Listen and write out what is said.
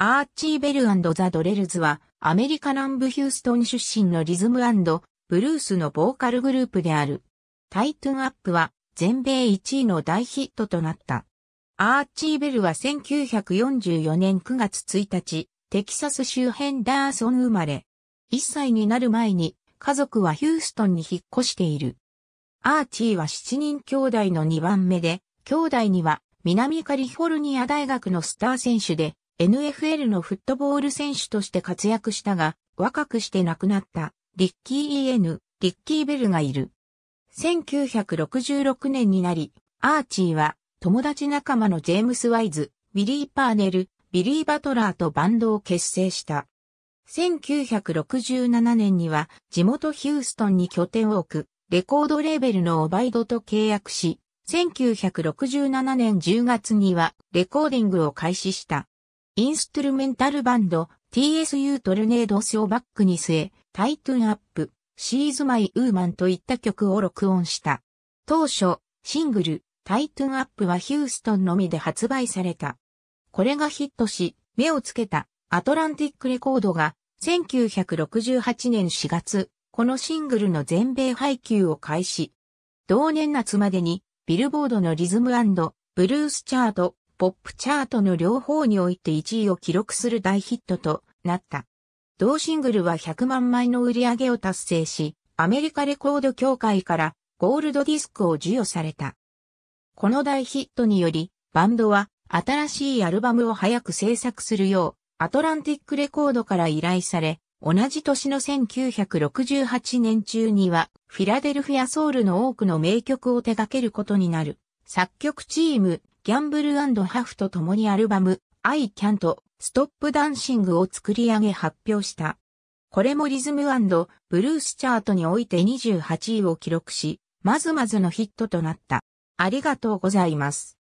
アーチー・ベルザ・ドレルズは、アメリカ南部ヒューストン出身のリズムブルースのボーカルグループである。タイトゥン・アップは、全米1位の大ヒットとなった。アーチー・ベルは1944年9月1日、テキサス州ヘンダーソン生まれ。1歳になる前に、家族はヒューストンに引っ越している。アーチーは7人兄弟の2番目で、兄弟には南カリフォルニア大学のスター選手で、NFL のフットボール選手として活躍したが、若くして亡くなったリッキー・イ n ヌ、リッキー・ベルがいる。1966年になり、アーチーは友達仲間のジェームス・ワイズ、ビリー・パーネル、ビリー・バトラーとバンドを結成した。1967年には地元ヒューストンに拠点を置くレコードレーベルのオバイドと契約し、1967年10月にはレコーディングを開始した。インストゥルメンタルバンド TSU トルネードスをバックに据え、タイトゥンアップ、シーズマイウーマンといった曲を録音した。当初、シングル、タイトゥンアップはヒューストンのみで発売された。これがヒットし、目をつけたアトランティックレコードが1968年4月、このシングルの全米配給を開始。同年夏までにビルボードのリズムブルースチャートポップチャートの両方において1位を記録する大ヒットとなった。同シングルは100万枚の売り上げを達成し、アメリカレコード協会からゴールドディスクを授与された。この大ヒットにより、バンドは新しいアルバムを早く制作するよう、アトランティックレコードから依頼され、同じ年の1968年中には、フィラデルフィアソウルの多くの名曲を手掛けることになる。作曲チーム、ギャンブルハフと共にアルバム I Can't Stop Dancing を作り上げ発表した。これもリズムブルースチャートにおいて28位を記録し、まずまずのヒットとなった。ありがとうございます。